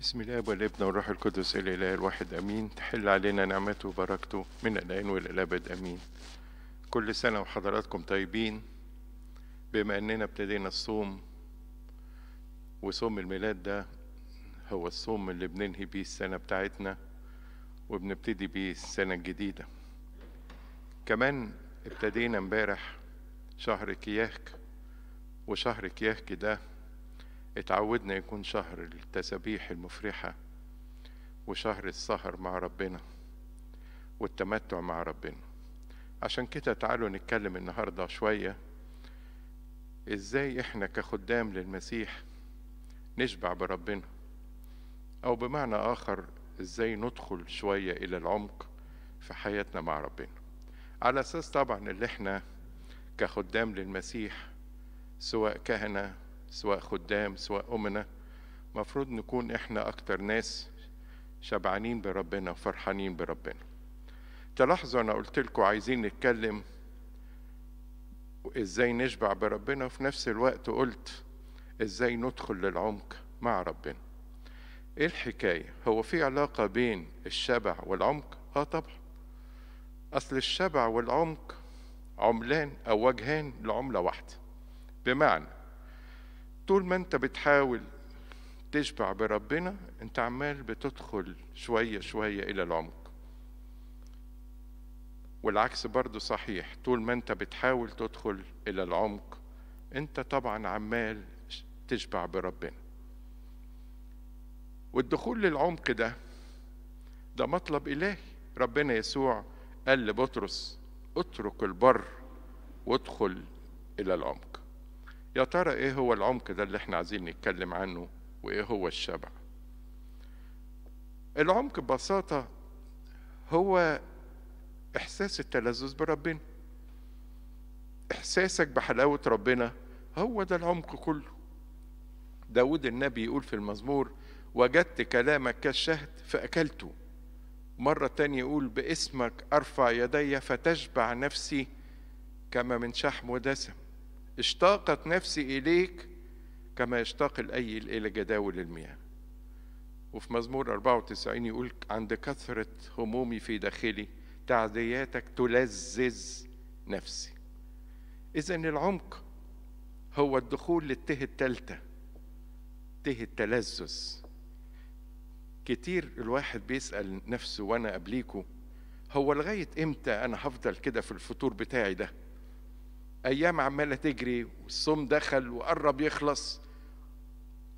بسم الله والابن والروح القدس الإله الواحد أمين تحل علينا نعمته وبركته من الآن وإلى الأبد أمين كل سنة وحضراتكم طيبين بما أننا ابتدينا الصوم وصوم الميلاد ده هو الصوم اللي بننهي بيه السنة بتاعتنا وبنبتدي بيه السنة الجديدة كمان ابتدينا امبارح شهر كياك وشهر كياك ده اتعودنا يكون شهر التسابيح المفرحة وشهر السهر مع ربنا والتمتع مع ربنا عشان كده تعالوا نتكلم النهاردة شوية ازاي احنا كخدام للمسيح نشبع بربنا او بمعنى اخر ازاي ندخل شوية الى العمق في حياتنا مع ربنا على اساس طبعا اللي احنا كخدام للمسيح سواء كهنه سواء خدام سواء أمنا مفروض نكون إحنا أكتر ناس شبعانين بربنا وفرحانين بربنا تلاحظوا أنا قلت لكم عايزين نتكلم إزاي نشبع بربنا وفي نفس الوقت قلت إزاي ندخل للعمق مع ربنا ايه الحكايه هو في علاقه بين الشبع والعمق اه طبعا اصل الشبع والعمق عملان او وجهان لعمله واحده بمعنى طول ما انت بتحاول تشبع بربنا انت عمال بتدخل شوية شوية إلى العمق والعكس برضه صحيح طول ما انت بتحاول تدخل إلى العمق انت طبعا عمال تشبع بربنا والدخول للعمق ده ده مطلب إلهي ربنا يسوع قال لبطرس اترك البر وادخل إلى العمق يا ترى ايه هو العمق ده اللي احنا عايزين نتكلم عنه وايه هو الشبع العمق ببساطة هو إحساس التلذذ بربنا إحساسك بحلاوة ربنا هو ده العمق كله داود النبي يقول في المزمور وجدت كلامك كالشهد فأكلته مرة تانية يقول باسمك أرفع يدي فتشبع نفسي كما من شحم ودسم اشتاقت نفسي إليك كما يشتاق الأيل إلى جداول المياه وفي مزمور 94 يقول عند كثرة همومي في داخلي تعدياتك تلذذ نفسي إذا العمق هو الدخول للته الثالثة ته التلذذ كتير الواحد بيسأل نفسه وأنا قبليكو هو لغاية إمتى أنا هفضل كده في الفطور بتاعي ده أيام عمالة تجري والصوم دخل وقرب يخلص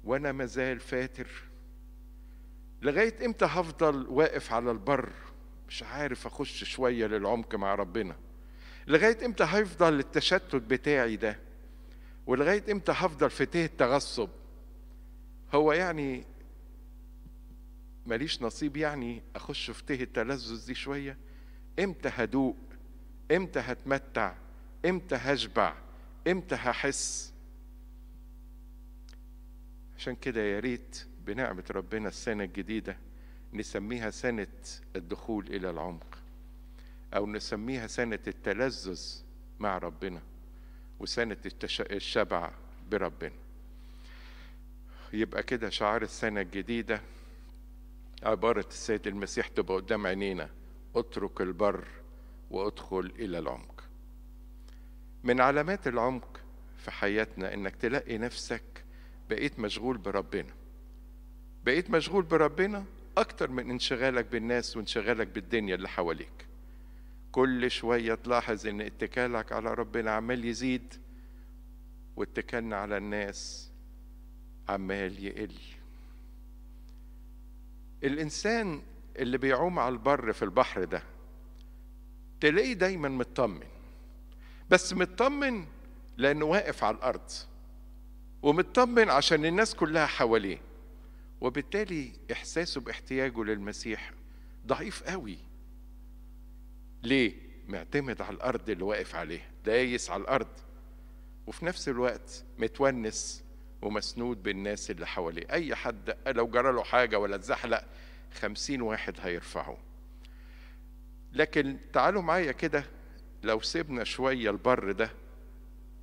وأنا مازال فاتر لغاية إمتى هفضل واقف على البر مش عارف أخش شوية للعمق مع ربنا لغاية إمتى هيفضل التشتت بتاعي ده ولغاية إمتى هفضل في تيه التغصب هو يعني ماليش نصيب يعني أخش في تيه التلذذ دي شوية إمتى هدوق إمتى هتمتع امتى هشبع امتى هحس عشان كده يا ريت بنعمة ربنا السنة الجديدة نسميها سنة الدخول إلى العمق أو نسميها سنة التلذذ مع ربنا وسنة الشبع بربنا يبقى كده شعار السنة الجديدة عبارة السيد المسيح تبقى قدام عينينا اترك البر وادخل إلى العمق من علامات العمق في حياتنا انك تلاقي نفسك بقيت مشغول بربنا بقيت مشغول بربنا اكتر من انشغالك بالناس وانشغالك بالدنيا اللي حواليك كل شوية تلاحظ ان اتكالك على ربنا عمال يزيد واتكالنا على الناس عمال يقل الانسان اللي بيعوم على البر في البحر ده تلاقيه دايما مطمن بس مطمن لأنه واقف على الأرض ومطمن عشان الناس كلها حواليه وبالتالي إحساسه باحتياجه للمسيح ضعيف قوي ليه؟ معتمد على الأرض اللي واقف عليها دايس على الأرض وفي نفس الوقت متونس ومسنود بالناس اللي حواليه أي حد لو جرى له حاجة ولا اتزحلق خمسين واحد هيرفعه لكن تعالوا معايا كده لو سيبنا شوية البر ده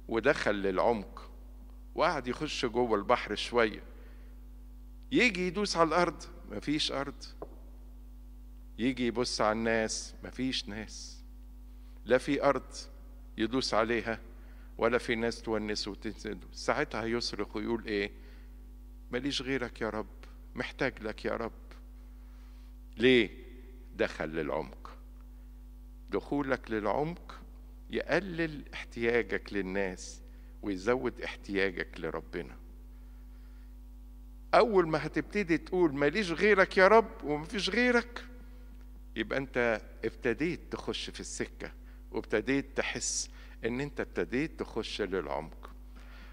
ودخل للعمق وقعد يخش جوه البحر شوية يجي يدوس على الأرض مفيش أرض يجي يبص على الناس مفيش ناس لا في أرض يدوس عليها ولا في ناس تونس وتنسد ساعتها هيصرخ ويقول إيه ماليش غيرك يا رب محتاج لك يا رب ليه دخل للعمق دخولك للعمق يقلل احتياجك للناس ويزود احتياجك لربنا أول ما هتبتدي تقول ماليش غيرك يا رب ومفيش غيرك يبقى أنت ابتديت تخش في السكة وابتديت تحس إن أنت ابتديت تخش للعمق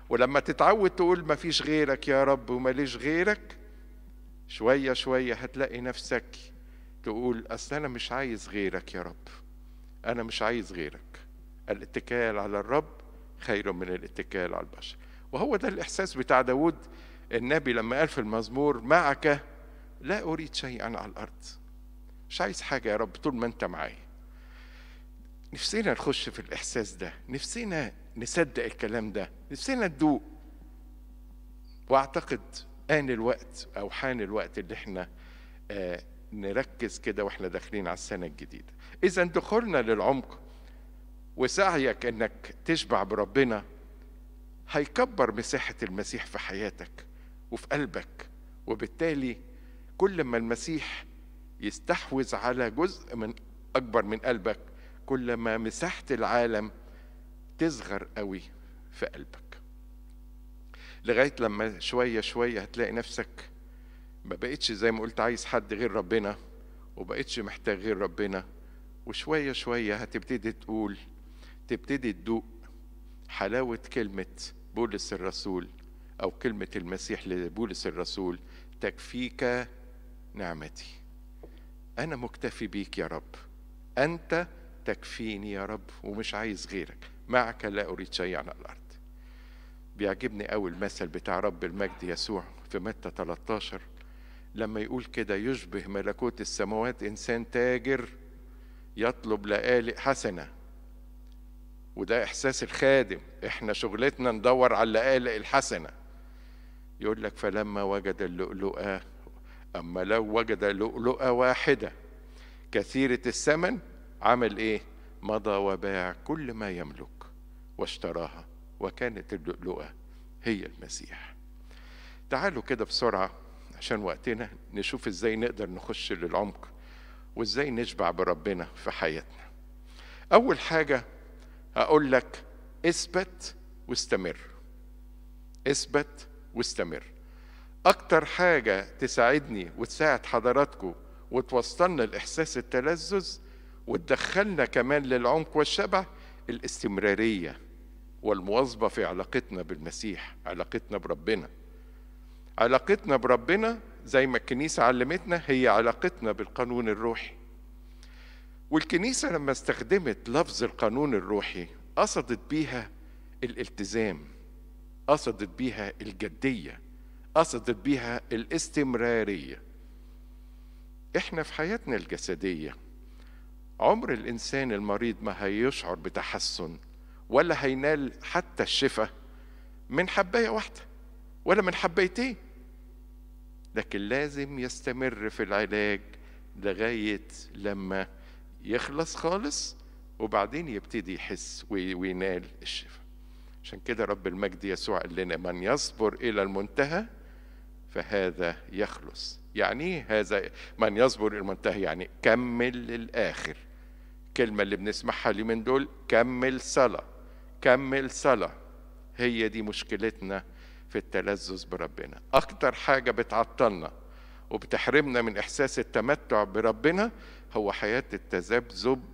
ولما تتعود تقول مفيش غيرك يا رب وماليش غيرك شوية شوية هتلاقي نفسك تقول أصل أنا مش عايز غيرك يا رب أنا مش عايز غيرك الاتكال على الرب خير من الاتكال على البشر وهو ده الإحساس بتاع داود النبي لما قال في المزمور معك لا أريد شيئا على الأرض مش عايز حاجة يا رب طول ما أنت معايا نفسينا نخش في الإحساس ده نفسينا نصدق الكلام ده نفسينا ندوق وأعتقد آن الوقت أو حان الوقت اللي احنا آه نركز كده واحنا داخلين على السنة الجديدة إذا دخولنا للعمق وسعيك إنك تشبع بربنا هيكبر مساحة المسيح في حياتك وفي قلبك وبالتالي كل ما المسيح يستحوذ على جزء من أكبر من قلبك كل ما مساحة العالم تصغر قوي في قلبك لغاية لما شوية شوية هتلاقي نفسك ما بقتش زي ما قلت عايز حد غير ربنا وبقتش محتاج غير ربنا وشوية شوية هتبتدي تقول تبتدي تدوق حلاوة كلمة بولس الرسول أو كلمة المسيح لبولس الرسول تكفيك نعمتي أنا مكتفي بيك يا رب أنت تكفيني يا رب ومش عايز غيرك معك لا أريد شيئا على الأرض بيعجبني قوي المثل بتاع رب المجد يسوع في متى 13 لما يقول كده يشبه ملكوت السماوات إنسان تاجر يطلب لآلئ حسنة وده إحساس الخادم إحنا شغلتنا ندور على اللآلئ الحسنة يقول لك فلما وجد اللؤلؤة أما لو وجد لؤلؤة واحدة كثيرة الثمن عمل إيه؟ مضى وباع كل ما يملك واشتراها وكانت اللؤلؤة هي المسيح تعالوا كده بسرعة عشان وقتنا نشوف إزاي نقدر نخش للعمق وازاي نشبع بربنا في حياتنا اول حاجه اقول لك اثبت واستمر اثبت واستمر اكتر حاجه تساعدني وتساعد حضراتكم وتوصلنا لاحساس التلذذ وتدخلنا كمان للعمق والشبع الاستمراريه والمواظبه في علاقتنا بالمسيح علاقتنا بربنا علاقتنا بربنا زي ما الكنيسة علمتنا هي علاقتنا بالقانون الروحي والكنيسة لما استخدمت لفظ القانون الروحي قصدت بيها الالتزام قصدت بيها الجدية قصدت بيها الاستمرارية احنا في حياتنا الجسدية عمر الإنسان المريض ما هيشعر بتحسن ولا هينال حتى الشفاء من حباية واحدة ولا من حبايتين لكن لازم يستمر في العلاج لغاية لما يخلص خالص وبعدين يبتدي يحس وينال الشفاء عشان كده رب المجد يسوع قال لنا من يصبر إلى المنتهى فهذا يخلص يعني إيه هذا من يصبر إلى المنتهى يعني كمل للآخر الكلمة اللي بنسمعها اليومين دول كمل صلاة كمل صلاة هي دي مشكلتنا في التلذذ بربنا اكتر حاجه بتعطلنا وبتحرمنا من احساس التمتع بربنا هو حياه التذبذب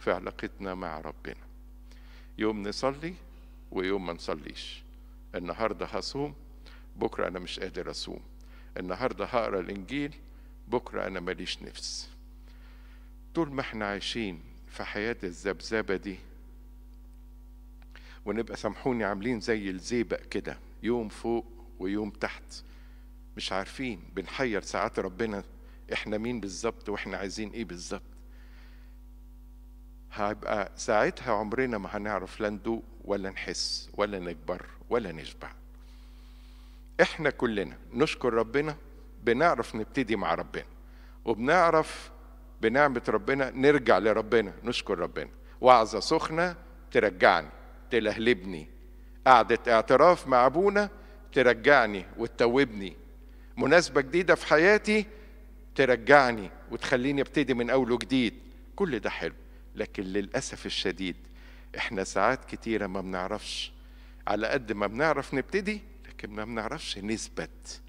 في علاقتنا مع ربنا يوم نصلي ويوم ما نصليش النهارده هصوم بكره انا مش قادر اصوم النهارده هقرا الانجيل بكره انا ماليش نفس طول ما احنا عايشين في حياه الذبذبه دي ونبقى سامحوني عاملين زي الزيبق كده يوم فوق ويوم تحت مش عارفين بنحير ساعات ربنا احنا مين بالظبط واحنا عايزين ايه بالظبط هيبقى ساعتها عمرنا ما هنعرف لا ندوق ولا نحس ولا نكبر ولا نشبع احنا كلنا نشكر ربنا بنعرف نبتدي مع ربنا وبنعرف بنعمة ربنا نرجع لربنا نشكر ربنا وعظة سخنة ترجعني تلهلبني قعدة اعتراف مع أبونا ترجعني وتتوبني مناسبة جديدة في حياتي ترجعني وتخليني ابتدي من أول وجديد كل ده حلو لكن للأسف الشديد احنا ساعات كتيرة ما بنعرفش على قد ما بنعرف نبتدي لكن ما بنعرفش نثبت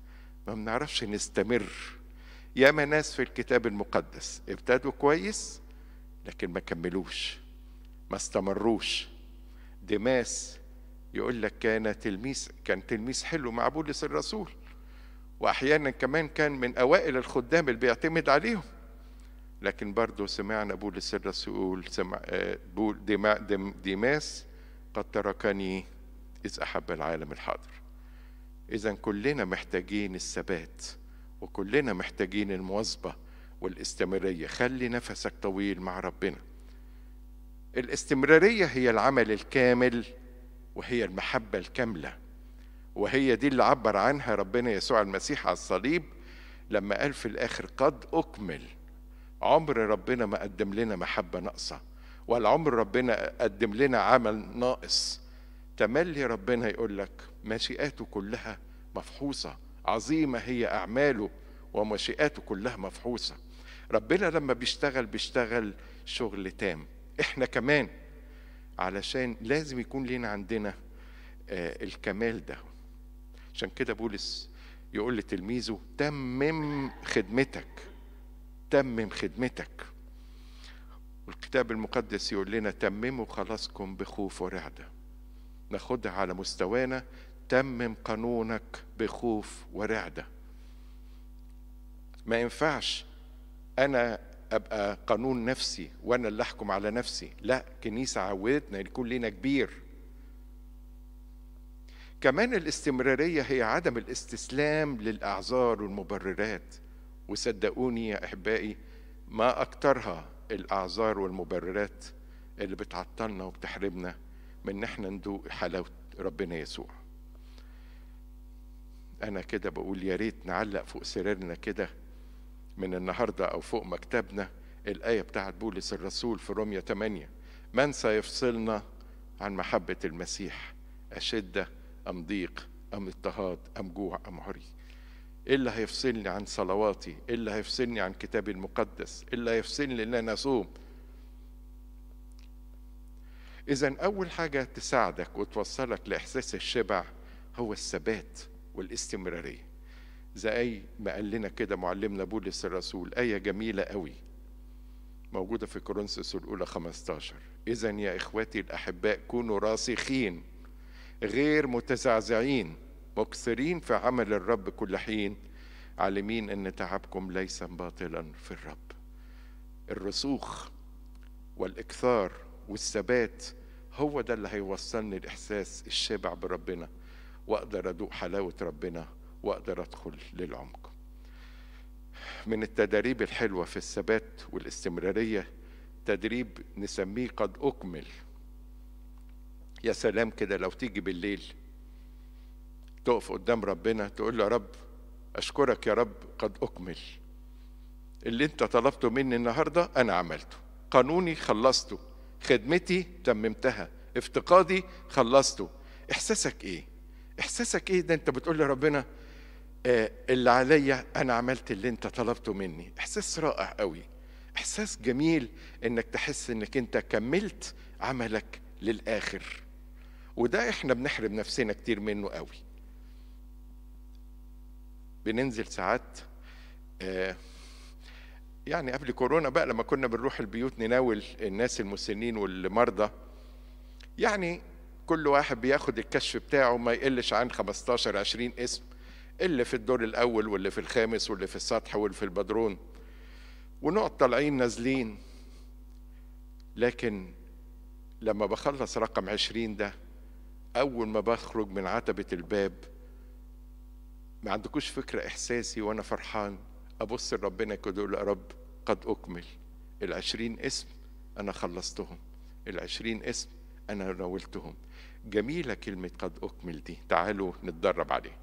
ما بنعرفش نستمر ياما ناس في الكتاب المقدس ابتدوا كويس لكن ما كملوش ما استمروش دماس يقول لك كان تلميذ كان تلميذ حلو مع بولس الرسول واحيانا كمان كان من اوائل الخدام اللي بيعتمد عليهم لكن برضه سمعنا بولس الرسول سمع آه، بول ديما ديماس قد تركني اذ احب العالم الحاضر اذا كلنا محتاجين الثبات وكلنا محتاجين المواظبه والاستمراريه خلي نفسك طويل مع ربنا الاستمراريه هي العمل الكامل وهي المحبة الكاملة وهي دي اللي عبر عنها ربنا يسوع المسيح على الصليب لما قال في الآخر قد أكمل عمر ربنا ما قدم لنا محبة ناقصة ولا عمر ربنا قدم لنا عمل ناقص تملي ربنا يقول لك مشيئاته كلها مفحوصة عظيمة هي أعماله ومشيئاته كلها مفحوصة ربنا لما بيشتغل بيشتغل شغل تام احنا كمان علشان لازم يكون لنا عندنا آه، الكمال ده عشان كده بولس يقول لتلميذه تمم خدمتك تمم خدمتك والكتاب المقدس يقول لنا تمموا خلاصكم بخوف ورعدة ناخدها على مستوانا تمم قانونك بخوف ورعدة ما ينفعش أنا ابقى قانون نفسي وانا اللي احكم على نفسي لا كنيسه عودتنا يكون لينا كبير كمان الاستمراريه هي عدم الاستسلام للاعذار والمبررات وصدقوني يا احبائي ما اكترها الاعذار والمبررات اللي بتعطلنا وبتحرمنا من ان احنا ندوق حلاوه ربنا يسوع انا كده بقول يا ريت نعلق فوق سريرنا كده من النهارده او فوق مكتبنا الايه بتاعت بولس الرسول في روميه 8 من سيفصلنا عن محبه المسيح اشده ام ضيق ام اضطهاد ام جوع ام عري ايه اللي هيفصلني عن صلواتي ايه اللي هيفصلني عن كتابي المقدس ايه اللي هيفصلني ان انا اصوم اذا اول حاجه تساعدك وتوصلك لاحساس الشبع هو الثبات والاستمراريه زي ما قال لنا كده معلمنا بولس الرسول آية جميلة قوي موجودة في كورنثوس الأولى 15 إذا يا اخواتي الأحباء كونوا راسخين غير متزعزعين مكثرين في عمل الرب كل حين عالمين أن تعبكم ليس باطلا في الرب الرسوخ والإكثار والثبات هو ده اللي هيوصلني لاحساس الشبع بربنا وأقدر أدوق حلاوة ربنا واقدر ادخل للعمق من التدريب الحلوه في الثبات والاستمراريه تدريب نسميه قد اكمل يا سلام كده لو تيجي بالليل تقف قدام ربنا تقول له يا رب اشكرك يا رب قد اكمل اللي انت طلبته مني النهارده انا عملته قانوني خلصته خدمتي تممتها افتقادي خلصته احساسك ايه احساسك ايه ده انت بتقول لربنا آه، اللي عليا انا عملت اللي انت طلبته مني احساس رائع قوي احساس جميل انك تحس انك انت كملت عملك للاخر وده احنا بنحرم نفسنا كتير منه قوي بننزل ساعات آه، يعني قبل كورونا بقى لما كنا بنروح البيوت نناول الناس المسنين والمرضى يعني كل واحد بياخد الكشف بتاعه ما يقلش عن 15 20 اسم اللي في الدور الاول واللي في الخامس واللي في السطح واللي في البدرون ونقعد طالعين نازلين لكن لما بخلص رقم عشرين ده أول ما بخرج من عتبة الباب ما عندكوش فكرة إحساسي وأنا فرحان أبص لربنا كده يا رب قد أكمل العشرين اسم أنا خلصتهم العشرين اسم أنا ناولتهم جميلة كلمة قد أكمل دي تعالوا نتدرب عليها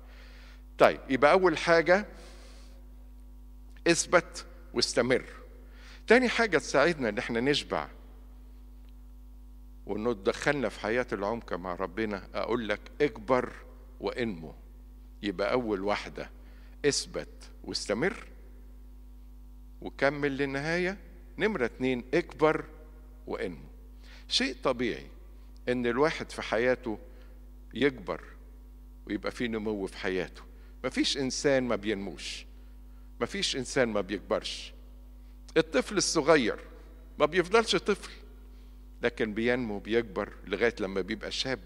طيب يبقى أول حاجة اثبت واستمر تاني حاجة تساعدنا إن إحنا نشبع وإنه تدخلنا في حياة العمق مع ربنا أقول لك اكبر وانمو يبقى أول واحدة اثبت واستمر وكمل للنهاية نمرة اتنين اكبر وانمو شيء طبيعي إن الواحد في حياته يكبر ويبقى في نمو في حياته مفيش إنسان ما بينموش مفيش إنسان ما بيكبرش الطفل الصغير ما بيفضلش طفل لكن بينمو بيكبر لغاية لما بيبقى شاب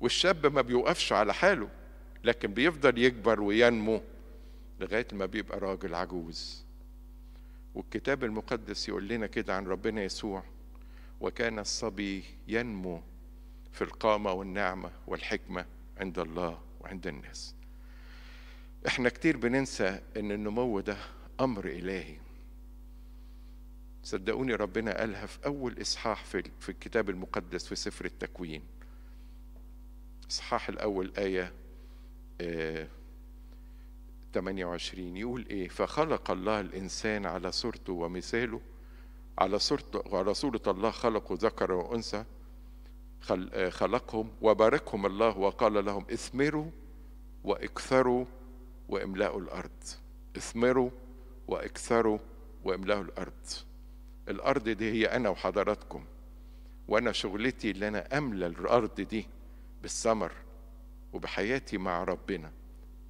والشاب ما بيوقفش على حاله لكن بيفضل يكبر وينمو لغاية لما بيبقى راجل عجوز والكتاب المقدس يقول لنا كده عن ربنا يسوع وكان الصبي ينمو في القامة والنعمة والحكمة عند الله وعند الناس احنا كتير بننسى ان النمو ده امر الهي صدقوني ربنا قالها في اول اصحاح في الكتاب المقدس في سفر التكوين اصحاح الاول ايه 28 آه، يقول ايه فخلق الله الانسان على صورته ومثاله على صورته على صورة الله خلقه ذكر وانثى آه، خلقهم وباركهم الله وقال لهم اثمروا واكثروا واملأوا الأرض اثمروا واكثروا واملأوا الأرض الأرض دي هي أنا وحضراتكم وأنا شغلتي اللي أنا أملى الأرض دي بالثمر وبحياتي مع ربنا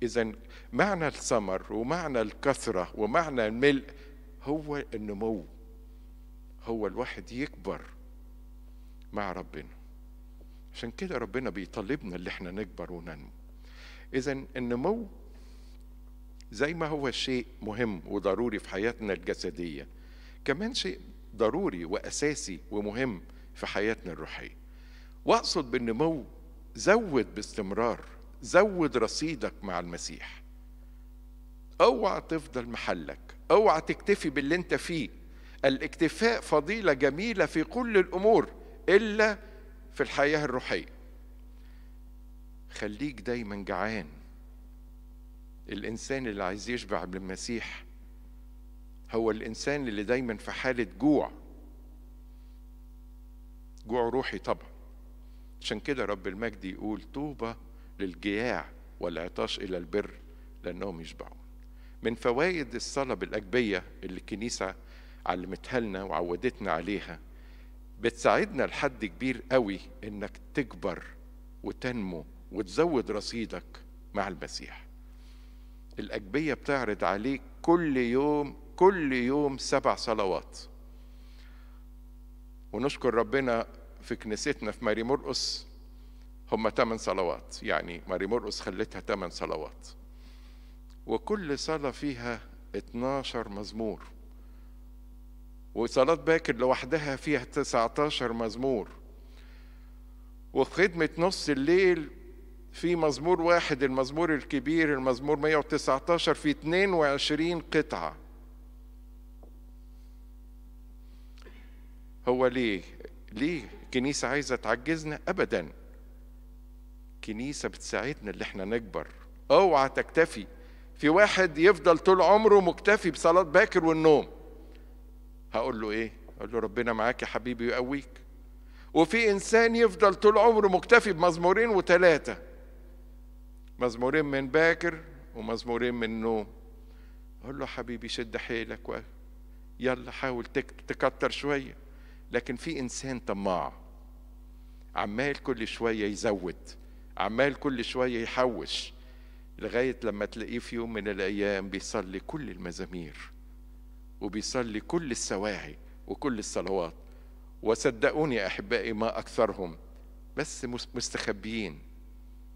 إذا معنى الثمر ومعنى الكثرة ومعنى الملء هو النمو هو الواحد يكبر مع ربنا عشان كده ربنا بيطلبنا اللي احنا نكبر وننمو إذا النمو زي ما هو شيء مهم وضروري في حياتنا الجسدية كمان شيء ضروري وأساسي ومهم في حياتنا الروحية وأقصد بالنمو زود باستمرار زود رصيدك مع المسيح اوعى تفضل محلك اوعى تكتفي باللي انت فيه الاكتفاء فضيلة جميلة في كل الأمور إلا في الحياة الروحية خليك دايما جعان الإنسان اللي عايز يشبع بالمسيح هو الإنسان اللي دايما في حالة جوع جوع روحي طبعا عشان كده رب المجد يقول طوبى للجياع والعطاش إلى البر لأنهم يشبعون من فوائد الصلاة بالأجبية اللي الكنيسة علمتها لنا وعودتنا عليها بتساعدنا لحد كبير قوي انك تكبر وتنمو وتزود رصيدك مع المسيح الأجبية بتعرض عليك كل يوم كل يوم سبع صلوات ونشكر ربنا في كنيستنا في ماري مرقص هم ثمان صلوات يعني ماري مرقص خلتها ثمان صلوات وكل صلاة فيها 12 مزمور وصلاة باكر لوحدها فيها 19 مزمور وخدمة نص الليل في مزمور واحد المزمور الكبير المزمور 119 في 22 قطعة هو ليه؟ ليه الكنيسة عايزة تعجزنا؟ أبدا الكنيسة بتساعدنا اللي احنا نكبر اوعى تكتفي في واحد يفضل طول عمره مكتفي بصلاة باكر والنوم هقول له ايه؟ اقول له ربنا معاك يا حبيبي يقويك وفي انسان يفضل طول عمره مكتفي بمزمورين وثلاثه مزمورين من باكر ومزمورين من نوم اقول له حبيبي شد حيلك و... يلا حاول تكتر شويه لكن في انسان طماع عمال كل شويه يزود عمال كل شويه يحوش لغايه لما تلاقيه في يوم من الايام بيصلي كل المزامير وبيصلي كل السواعي وكل الصلوات وصدقوني احبائي ما اكثرهم بس مستخبيين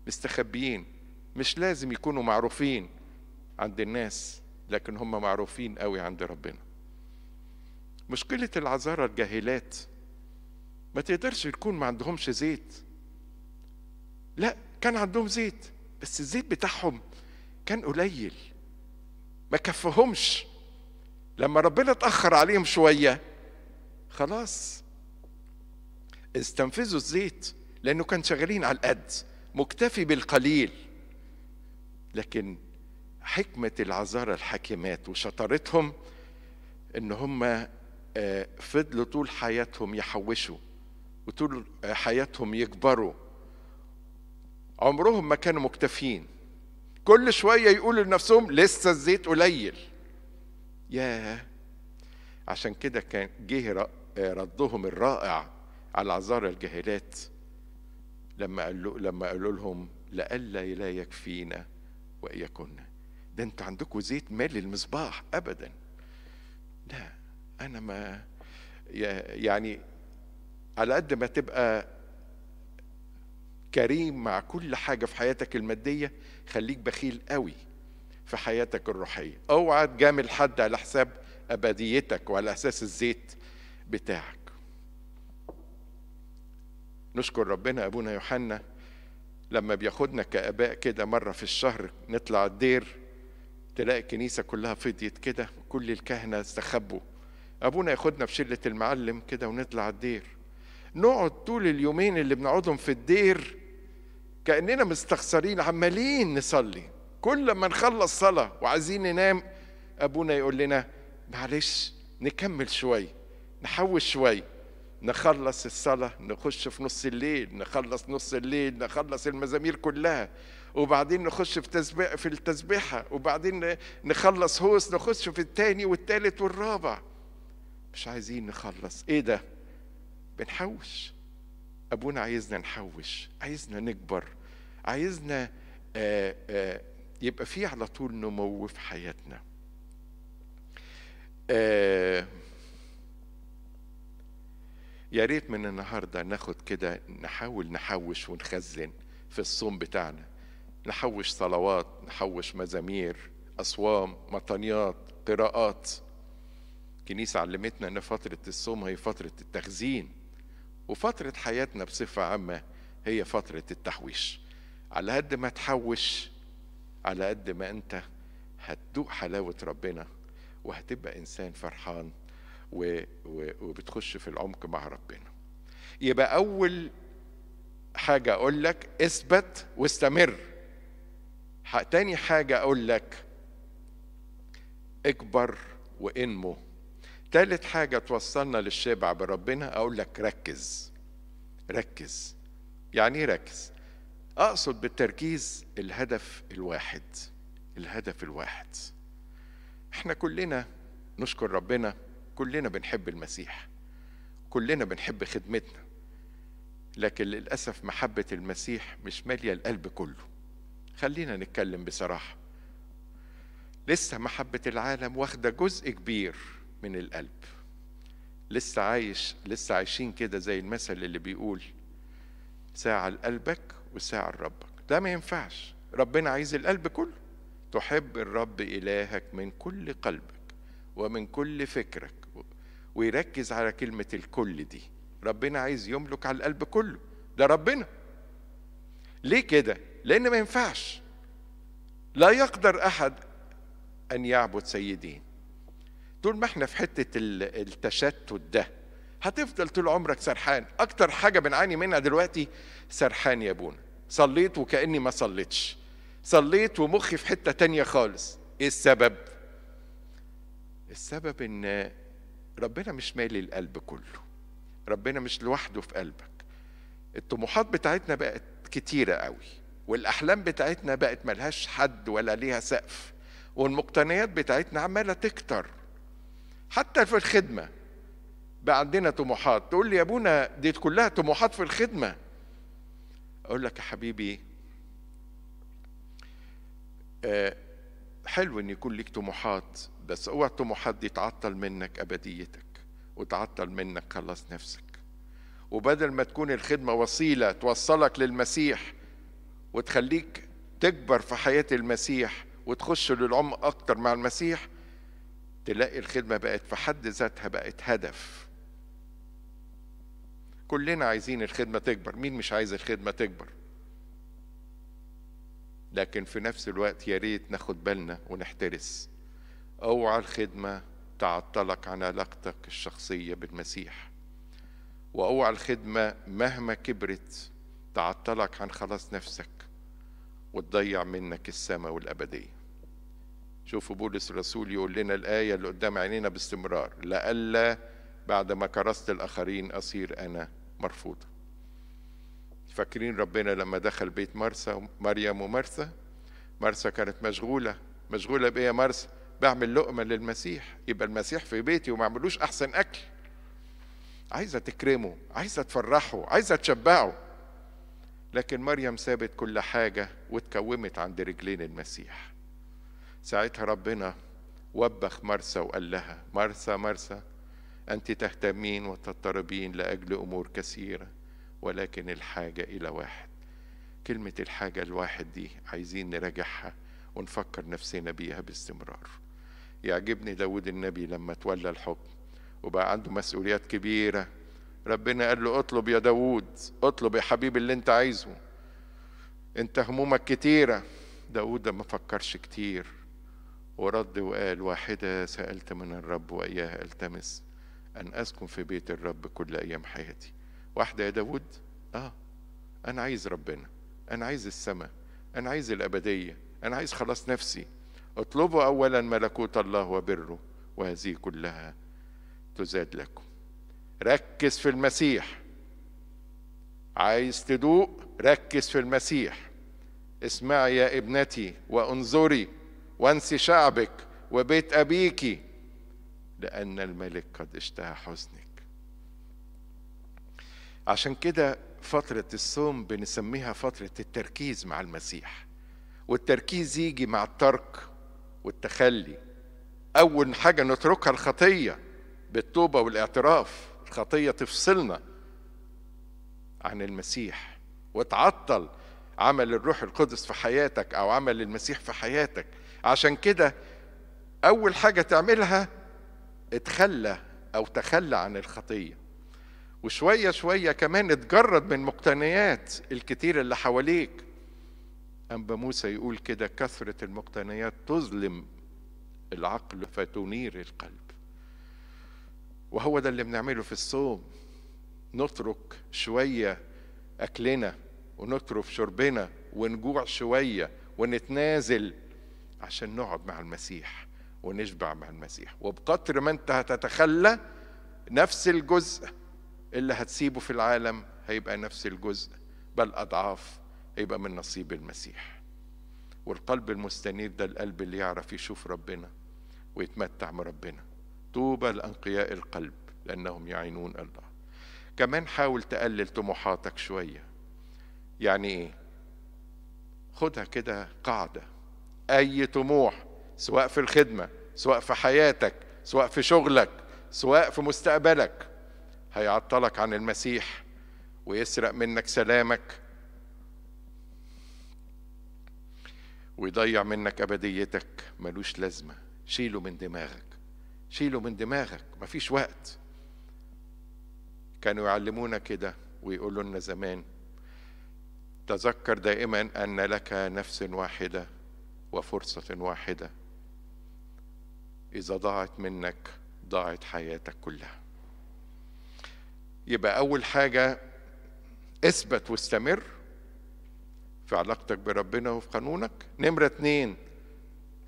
مستخبيين مش لازم يكونوا معروفين عند الناس لكن هم معروفين قوي عند ربنا مشكلة العذارى الجاهلات ما تقدرش يكون ما عندهمش زيت لا كان عندهم زيت بس الزيت بتاعهم كان قليل ما كفهمش لما ربنا اتأخر عليهم شوية خلاص استنفذوا الزيت لأنه كان شغالين على القد مكتفي بالقليل لكن حكمة العذارى الحاكمات وشطارتهم إن هم آه، فضلوا طول حياتهم يحوشوا وطول آه، حياتهم يكبروا عمرهم ما كانوا مكتفين كل شوية يقولوا لنفسهم لسه الزيت قليل يا عشان كده كان جه آه، ردهم الرائع على عذارى الجاهلات لما قالوا لما قالوا لهم لئلا لا يكفينا وإياكن ده انت عندكم زيت مال المصباح أبدا لا أنا ما يعني على قد ما تبقى كريم مع كل حاجة في حياتك المادية خليك بخيل قوي في حياتك الروحية اوعى تجامل حد على حساب أبديتك وعلى أساس الزيت بتاعك نشكر ربنا أبونا يوحنا لما بياخدنا كآباء كده مرة في الشهر نطلع الدير تلاقي الكنيسة كلها فضيت كده كل الكهنة استخبوا أبونا ياخدنا في شلة المعلم كده ونطلع الدير نقعد طول اليومين اللي بنقعدهم في الدير كأننا مستخسرين عمالين نصلي كل ما نخلص صلاة وعايزين ننام أبونا يقول لنا معلش نكمل شوي نحوش شوي نخلص الصلاة نخش في نص الليل نخلص نص الليل نخلص المزامير كلها وبعدين نخش في تسبيح في التسبيحة وبعدين نخلص هوس نخش في التاني والتالت والرابع مش عايزين نخلص ايه ده بنحوش ابونا عايزنا نحوش عايزنا نكبر عايزنا آآ آه، آآ آه، يبقى فيه على طول نمو في حياتنا آآ آه، يا ريت من النهارده ناخد كده نحاول نحوش ونخزن في الصوم بتاعنا نحوش صلوات نحوش مزامير أصوام مطنيات قراءات الكنيسة علمتنا أن فترة الصوم هي فترة التخزين وفترة حياتنا بصفة عامة هي فترة التحويش على قد ما تحوش على قد ما أنت هتدوق حلاوة ربنا وهتبقى إنسان فرحان وبتخش في العمق مع ربنا يبقى أول حاجة أقول لك اثبت واستمر تاني حاجة أقول لك اكبر وانمو تالت حاجة توصلنا للشبع بربنا أقول لك ركز ركز يعني إيه ركز أقصد بالتركيز الهدف الواحد الهدف الواحد احنا كلنا نشكر ربنا كلنا بنحب المسيح كلنا بنحب خدمتنا لكن للأسف محبة المسيح مش مالية القلب كله خلينا نتكلم بصراحة لسه محبة العالم واخدة جزء كبير من القلب لسه عايش لسه عايشين كده زي المثل اللي بيقول ساعة لقلبك وساعة لربك ده ما ينفعش ربنا عايز القلب كله تحب الرب إلهك من كل قلبك ومن كل فكرك ويركز على كلمة الكل دي ربنا عايز يملك على القلب كله ده ربنا ليه كده لأن ما ينفعش لا يقدر أحد أن يعبد سيدين طول ما احنا في حتة التشتت ده هتفضل طول عمرك سرحان أكتر حاجة بنعاني منها دلوقتي سرحان يا بونا صليت وكأني ما صليتش صليت ومخي في حتة تانية خالص إيه السبب؟ السبب إن ربنا مش مالي القلب كله ربنا مش لوحده في قلبك الطموحات بتاعتنا بقت كتيرة قوي والأحلام بتاعتنا بقت ملهاش حد ولا ليها سقف والمقتنيات بتاعتنا عمالة تكتر حتى في الخدمة بقى عندنا طموحات تقول لي يا ابونا دي كلها طموحات في الخدمة أقول لك يا حبيبي آه، حلو إن يكون ليك طموحات بس اوعى طموحات حد يتعطل منك ابديتك وتعطل منك خلص نفسك وبدل ما تكون الخدمه وسيله توصلك للمسيح وتخليك تكبر في حياه المسيح وتخش للعمق اكتر مع المسيح تلاقي الخدمه بقت في حد ذاتها بقت هدف كلنا عايزين الخدمه تكبر مين مش عايز الخدمه تكبر لكن في نفس الوقت يا ريت ناخد بالنا ونحترس أو على الخدمة تعطلك عن علاقتك الشخصية بالمسيح وأوعى الخدمة مهما كبرت تعطلك عن خلاص نفسك وتضيع منك السماء والأبدية شوفوا بولس الرسول يقول لنا الآية اللي قدام عينينا باستمرار لئلا بعد ما كرست الآخرين أصير أنا مرفوضة فاكرين ربنا لما دخل بيت مرسى مريم ومرسى مرسى كانت مشغولة مشغولة بإيه يا مرسى بعمل لقمه للمسيح يبقى المسيح في بيتي وما اعملوش احسن اكل عايزه تكرمه عايزه تفرحه عايزه تشبعه لكن مريم سابت كل حاجه واتكومت عند رجلين المسيح ساعتها ربنا وبخ مرسى وقال لها مرسى مرسى انت تهتمين وتضطربين لاجل امور كثيره ولكن الحاجه الى واحد كلمه الحاجه الواحد دي عايزين نراجعها ونفكر نفسنا بيها باستمرار يعجبني داود النبي لما تولى الحكم وبقى عنده مسؤوليات كبيرة ربنا قال له اطلب يا داود اطلب يا حبيبي اللي انت عايزه انت همومك كتيرة داود ما فكرش كتير ورد وقال واحدة سألت من الرب وإياها التمس أن أسكن في بيت الرب كل أيام حياتي واحدة يا داود آه أنا عايز ربنا أنا عايز السماء أنا عايز الأبدية أنا عايز خلاص نفسي اطلبوا اولا ملكوت الله وبره وهذه كلها تزاد لكم ركز في المسيح عايز تدوق ركز في المسيح اسمع يا ابنتي وانظري وانسي شعبك وبيت ابيك لان الملك قد اشتهى حزنك عشان كده فترة الصوم بنسميها فترة التركيز مع المسيح والتركيز يجي مع الترك والتخلي أول حاجة نتركها الخطية بالتوبة والاعتراف الخطية تفصلنا عن المسيح وتعطل عمل الروح القدس في حياتك أو عمل المسيح في حياتك عشان كده أول حاجة تعملها اتخلى أو تخلى عن الخطية وشوية شوية كمان اتجرد من مقتنيات الكتير اللي حواليك أنبا موسى يقول كده كثرة المقتنيات تظلم العقل فتنير القلب وهو ده اللي بنعمله في الصوم نترك شوية أكلنا ونترك شربنا ونجوع شوية ونتنازل عشان نقعد مع المسيح ونشبع مع المسيح وبقدر ما انت هتتخلى نفس الجزء اللي هتسيبه في العالم هيبقى نفس الجزء بل أضعاف يبقى من نصيب المسيح والقلب المستنير ده القلب اللي يعرف يشوف ربنا ويتمتع بربنا طوبى لأنقياء القلب لأنهم يعينون الله كمان حاول تقلل طموحاتك شوية يعني إيه خدها كده قاعدة أي طموح سواء في الخدمة سواء في حياتك سواء في شغلك سواء في مستقبلك هيعطلك عن المسيح ويسرق منك سلامك ويضيع منك أبديتك ملوش لازمة شيله من دماغك شيله من دماغك مفيش وقت كانوا يعلمونا كده ويقولوا لنا زمان تذكر دائما أن لك نفس واحدة وفرصة واحدة إذا ضاعت منك ضاعت حياتك كلها يبقى أول حاجة اثبت واستمر في علاقتك بربنا وفي قانونك نمرة اتنين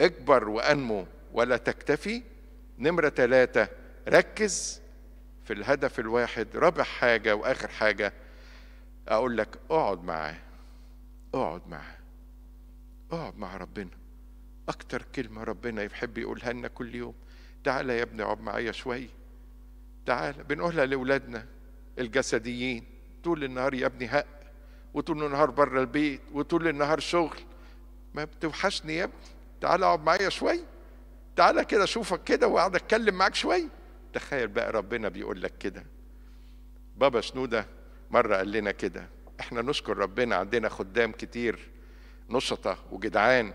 اكبر وانمو ولا تكتفي نمرة ثلاثة ركز في الهدف الواحد رابع حاجة وآخر حاجة أقول لك اقعد معاه اقعد معاه اقعد مع ربنا أكتر كلمة ربنا يحب يقولها لنا كل يوم تعالى يا ابني اقعد معايا شوية تعالى بنقولها لأولادنا الجسديين طول النهار يا ابني هق وطول النهار بره البيت وطول النهار شغل ما بتوحشني يا ابني تعالى اقعد معايا شويه تعالى كده اشوفك كده واقعد اتكلم معاك شويه تخيل بقى ربنا بيقول لك كده بابا شنوده مره قال لنا كده احنا نشكر ربنا عندنا خدام كتير نشطه وجدعان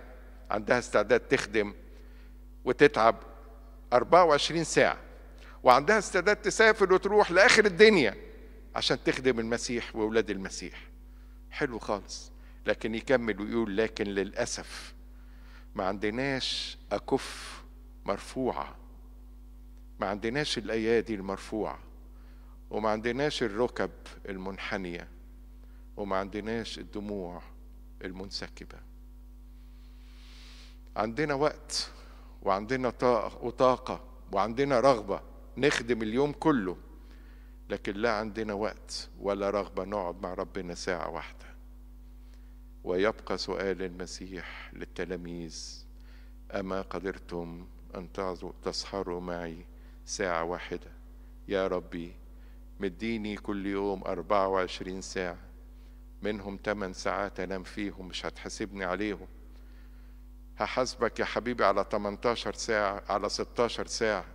عندها استعداد تخدم وتتعب 24 ساعه وعندها استعداد تسافر وتروح لاخر الدنيا عشان تخدم المسيح واولاد المسيح حلو خالص لكن يكمل ويقول لكن للأسف ما عندناش أكف مرفوعة ما عندناش الأيادي المرفوعة وما عندناش الركب المنحنية وما عندناش الدموع المنسكبة عندنا وقت وعندنا طاقة وطاقة وعندنا رغبة نخدم اليوم كله لكن لا عندنا وقت ولا رغبة نقعد مع ربنا ساعة واحدة ويبقى سؤال المسيح للتلاميذ أما قدرتم أن تسهروا معي ساعة واحدة يا ربي مديني كل يوم 24 ساعة منهم 8 ساعات أنام فيهم مش هتحاسبني عليهم هحاسبك يا حبيبي على 18 ساعة على 16 ساعة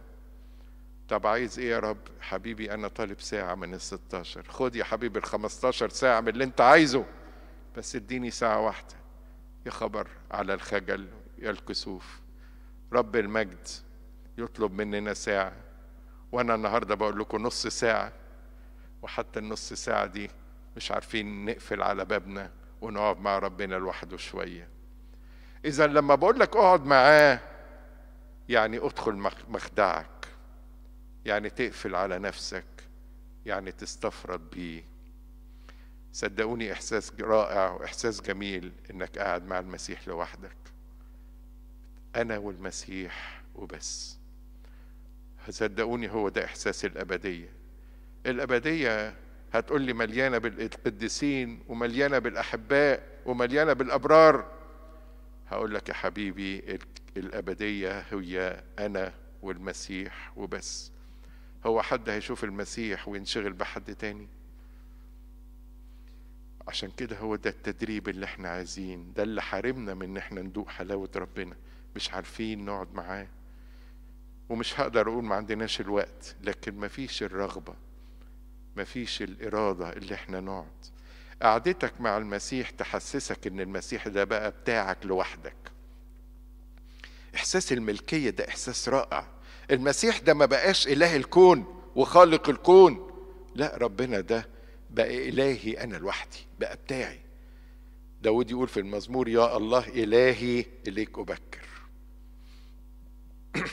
طب عايز ايه يا رب حبيبي انا طالب ساعه من الستاشر 16 خد يا حبيبي الخمستاشر 15 ساعه من اللي انت عايزه بس اديني ساعه واحده يا خبر على الخجل يا الكسوف رب المجد يطلب مننا ساعه وانا النهارده بقول لكم نص ساعه وحتى النص ساعه دي مش عارفين نقفل على بابنا ونقعد مع ربنا لوحده شويه اذا لما بقول لك اقعد معاه يعني ادخل مخدعك يعني تقفل على نفسك يعني تستفرد بيه صدقوني إحساس رائع وإحساس جميل إنك قاعد مع المسيح لوحدك أنا والمسيح وبس صدقوني هو ده إحساس الأبدية الأبدية هتقول لي مليانة بالقديسين ومليانة بالأحباء ومليانة بالأبرار هقول لك يا حبيبي الأبدية هي أنا والمسيح وبس هو حد هيشوف المسيح وينشغل بحد تاني عشان كده هو ده التدريب اللي احنا عايزين ده اللي حارمنا من ان احنا ندوق حلاوة ربنا مش عارفين نقعد معاه ومش هقدر اقول ما عندناش الوقت لكن مفيش الرغبة مفيش الإرادة اللي احنا نقعد قعدتك مع المسيح تحسسك ان المسيح ده بقى بتاعك لوحدك احساس الملكية ده احساس رائع المسيح ده ما بقاش إله الكون وخالق الكون لا ربنا ده بقى إلهي أنا لوحدي بقى بتاعي داود يقول في المزمور يا الله إلهي إليك أبكر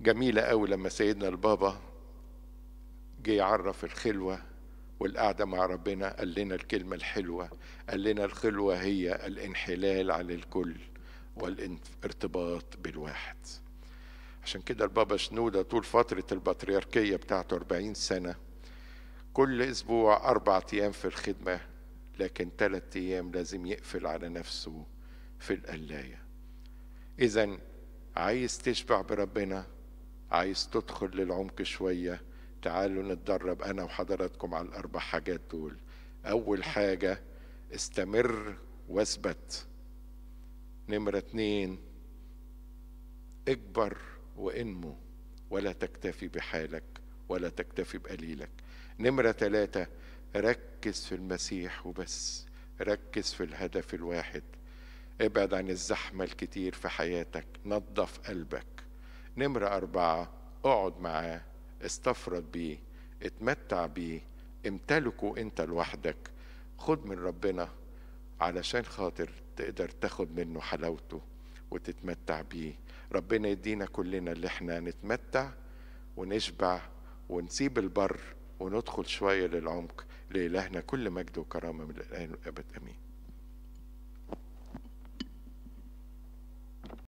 جميلة أوي لما سيدنا البابا جه يعرف الخلوة والقعدة مع ربنا قال لنا الكلمة الحلوة قال لنا الخلوة هي الانحلال عن الكل والارتباط بالواحد عشان كده البابا شنودة طول فترة البطريركية بتاعته 40 سنة كل أسبوع أربع أيام في الخدمة لكن ثلاث أيام لازم يقفل على نفسه في القلاية إذا عايز تشبع بربنا عايز تدخل للعمق شوية تعالوا نتدرب أنا وحضراتكم على الأربع حاجات دول أول حاجة استمر واثبت نمرة اتنين اكبر وانمو ولا تكتفي بحالك ولا تكتفي بقليلك نمرة ثلاثة ركز في المسيح وبس ركز في الهدف الواحد ابعد عن الزحمة الكتير في حياتك نظف قلبك نمرة أربعة اقعد معاه استفرد بيه اتمتع بيه امتلكه انت لوحدك خد من ربنا علشان خاطر تقدر تاخد منه حلاوته وتتمتع بيه ربنا يدينا كلنا اللي احنا نتمتع ونشبع ونسيب البر وندخل شوية للعمق لإلهنا كل مجد وكرامة من الآن والأبد آمين